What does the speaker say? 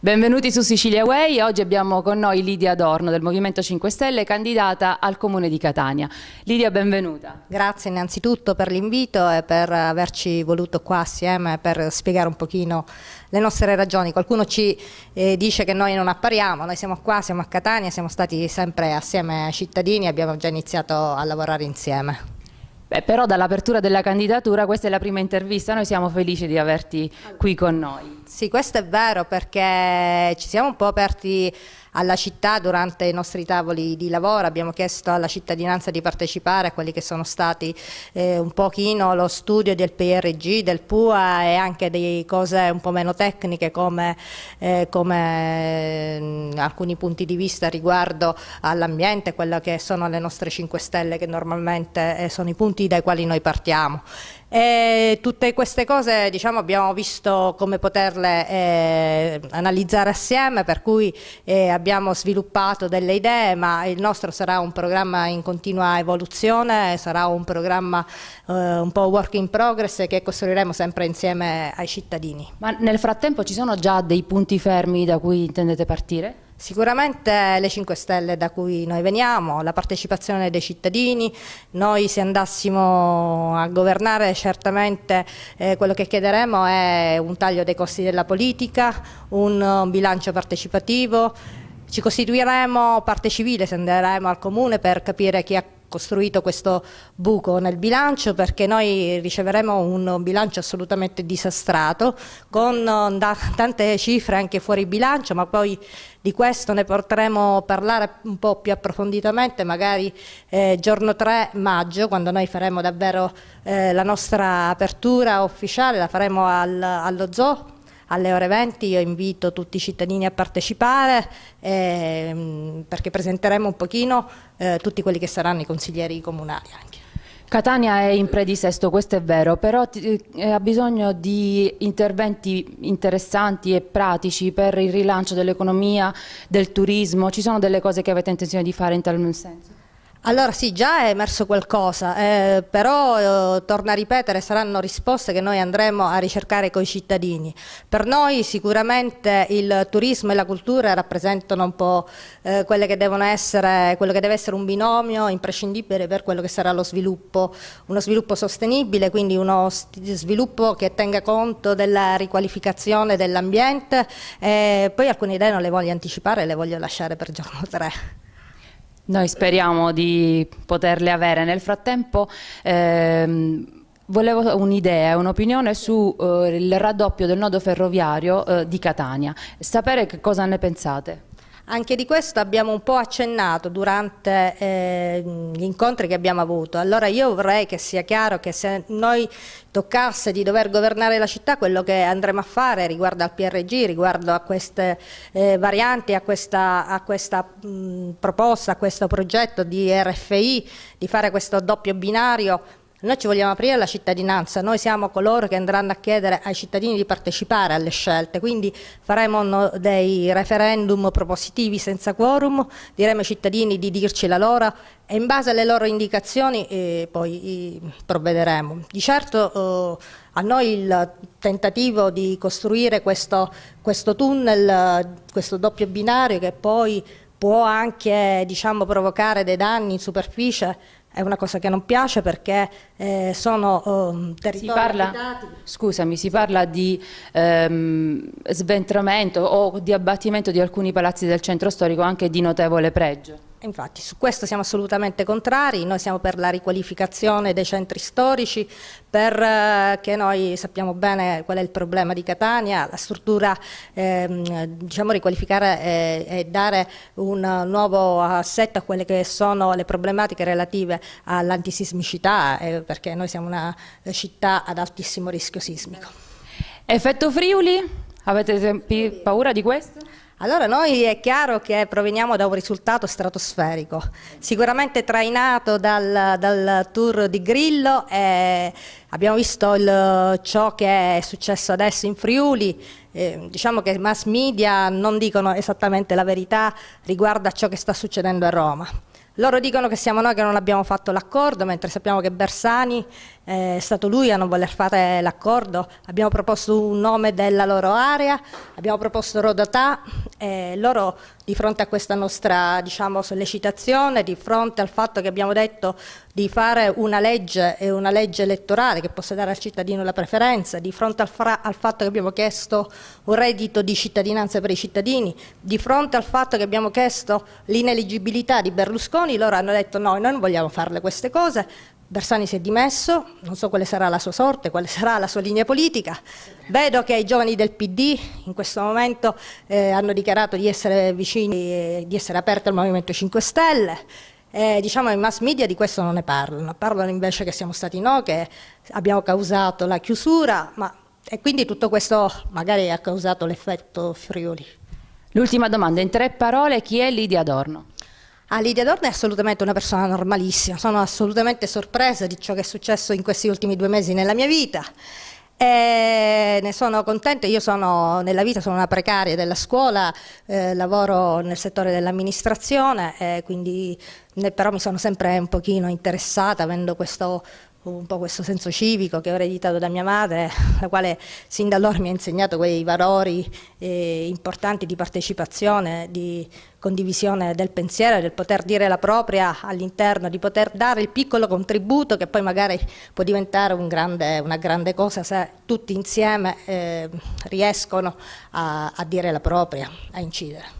Benvenuti su Sicilia Way, oggi abbiamo con noi Lidia Adorno del Movimento 5 Stelle, candidata al Comune di Catania. Lidia, benvenuta. Grazie innanzitutto per l'invito e per averci voluto qua assieme per spiegare un pochino le nostre ragioni. Qualcuno ci eh, dice che noi non appariamo, noi siamo qua, siamo a Catania, siamo stati sempre assieme ai cittadini e abbiamo già iniziato a lavorare insieme. Beh, però dall'apertura della candidatura questa è la prima intervista, noi siamo felici di averti qui con noi. Sì, questo è vero perché ci siamo un po' aperti alla città durante i nostri tavoli di lavoro, abbiamo chiesto alla cittadinanza di partecipare a quelli che sono stati eh, un pochino lo studio del PRG, del PUA e anche di cose un po' meno tecniche come, eh, come mm, alcuni punti di vista riguardo all'ambiente, quelle che sono le nostre 5 stelle che normalmente eh, sono i punti dai quali noi partiamo. E tutte queste cose diciamo, abbiamo visto come poterle eh, analizzare assieme, per cui eh, abbiamo sviluppato delle idee, ma il nostro sarà un programma in continua evoluzione, sarà un programma eh, un po' work in progress che costruiremo sempre insieme ai cittadini. Ma nel frattempo ci sono già dei punti fermi da cui intendete partire? Sicuramente le 5 Stelle da cui noi veniamo, la partecipazione dei cittadini, noi se andassimo a governare certamente eh, quello che chiederemo è un taglio dei costi della politica, un, un bilancio partecipativo, ci costituiremo parte civile se andremo al comune per capire chi ha costruito questo buco nel bilancio perché noi riceveremo un bilancio assolutamente disastrato con eh, tante cifre anche fuori bilancio ma poi di questo ne potremo parlare un po' più approfonditamente magari eh, giorno 3 maggio quando noi faremo davvero eh, la nostra apertura ufficiale la faremo al, allo zoo alle ore 20 io invito tutti i cittadini a partecipare eh, perché presenteremo un pochino eh, tutti quelli che saranno i consiglieri comunali anche. Catania è in predisesto, questo è vero, però eh, ha bisogno di interventi interessanti e pratici per il rilancio dell'economia, del turismo. Ci sono delle cose che avete intenzione di fare in tal senso? Allora sì, già è emerso qualcosa, eh, però eh, torna a ripetere, saranno risposte che noi andremo a ricercare coi cittadini. Per noi sicuramente il turismo e la cultura rappresentano un po' eh, quelle che devono essere, quello che deve essere un binomio imprescindibile per quello che sarà lo sviluppo, uno sviluppo sostenibile, quindi uno sviluppo che tenga conto della riqualificazione dell'ambiente. Eh, poi alcune idee non le voglio anticipare, le voglio lasciare per giorno 3. Noi speriamo di poterle avere. Nel frattempo... Ehm, Volevo un'idea, un'opinione sul eh, raddoppio del nodo ferroviario eh, di Catania. Sapere che cosa ne pensate. Anche di questo abbiamo un po' accennato durante eh, gli incontri che abbiamo avuto. Allora io vorrei che sia chiaro che se noi toccasse di dover governare la città, quello che andremo a fare riguardo al PRG, riguardo a queste eh, varianti, a questa, a questa mh, proposta, a questo progetto di RFI, di fare questo doppio binario noi ci vogliamo aprire alla cittadinanza, noi siamo coloro che andranno a chiedere ai cittadini di partecipare alle scelte, quindi faremo dei referendum propositivi senza quorum, diremo ai cittadini di dirci la loro e in base alle loro indicazioni eh, poi eh, provvederemo. Di certo eh, a noi il tentativo di costruire questo, questo tunnel, questo doppio binario che poi può anche diciamo, provocare dei danni in superficie è una cosa che non piace perché eh, sono eh, territori parla, Scusami, si parla di ehm, sventramento o di abbattimento di alcuni palazzi del centro storico anche di notevole pregio. Infatti su questo siamo assolutamente contrari, noi siamo per la riqualificazione dei centri storici, perché eh, noi sappiamo bene qual è il problema di Catania, la struttura, ehm, diciamo riqualificare e, e, dare un nuovo assetto a quelle che sono le problematiche relative all'antisismicità, eh, perché noi siamo una città ad altissimo rischio sismico. Effetto Friuli? Avete paura di questo? Allora noi è chiaro che proveniamo da un risultato stratosferico, sicuramente trainato dal, dal tour di Grillo e eh, abbiamo visto il, ciò che è successo adesso in Friuli, eh, diciamo che i mass media non dicono esattamente la verità riguardo a ciò che sta succedendo a Roma. Loro dicono che siamo noi che non abbiamo fatto l'accordo, mentre sappiamo che Bersani è stato lui a non voler fare l'accordo, abbiamo proposto un nome della loro area, abbiamo proposto Rodotà e loro di fronte a questa nostra diciamo, sollecitazione, di fronte al fatto che abbiamo detto di fare una legge e una legge elettorale che possa dare al cittadino la preferenza, di fronte al, al fatto che abbiamo chiesto un reddito di cittadinanza per i cittadini, di fronte al fatto che abbiamo chiesto l'ineligibilità di Berlusconi, loro hanno detto no, noi non vogliamo farle queste cose, Bersani si è dimesso, non so quale sarà la sua sorte, quale sarà la sua linea politica. Vedo che i giovani del PD in questo momento eh, hanno dichiarato di essere vicini, eh, di essere aperti al Movimento 5 Stelle. Eh, diciamo i mass media di questo non ne parlano, parlano invece che siamo stati noi, che abbiamo causato la chiusura, ma, e quindi tutto questo magari ha causato l'effetto Friuli. L'ultima domanda, in tre parole, chi è Lidia Adorno? Ah, Lidia Dorn è assolutamente una persona normalissima, sono assolutamente sorpresa di ciò che è successo in questi ultimi due mesi nella mia vita e ne sono contenta, io sono nella vita sono una precaria della scuola, eh, lavoro nel settore dell'amministrazione, eh, quindi, ne, però mi sono sempre un pochino interessata avendo questo un po' questo senso civico che ho ereditato da mia madre, la quale sin da allora mi ha insegnato quei valori eh, importanti di partecipazione, di condivisione del pensiero, del poter dire la propria all'interno, di poter dare il piccolo contributo che poi magari può diventare un grande, una grande cosa se tutti insieme eh, riescono a, a dire la propria, a incidere.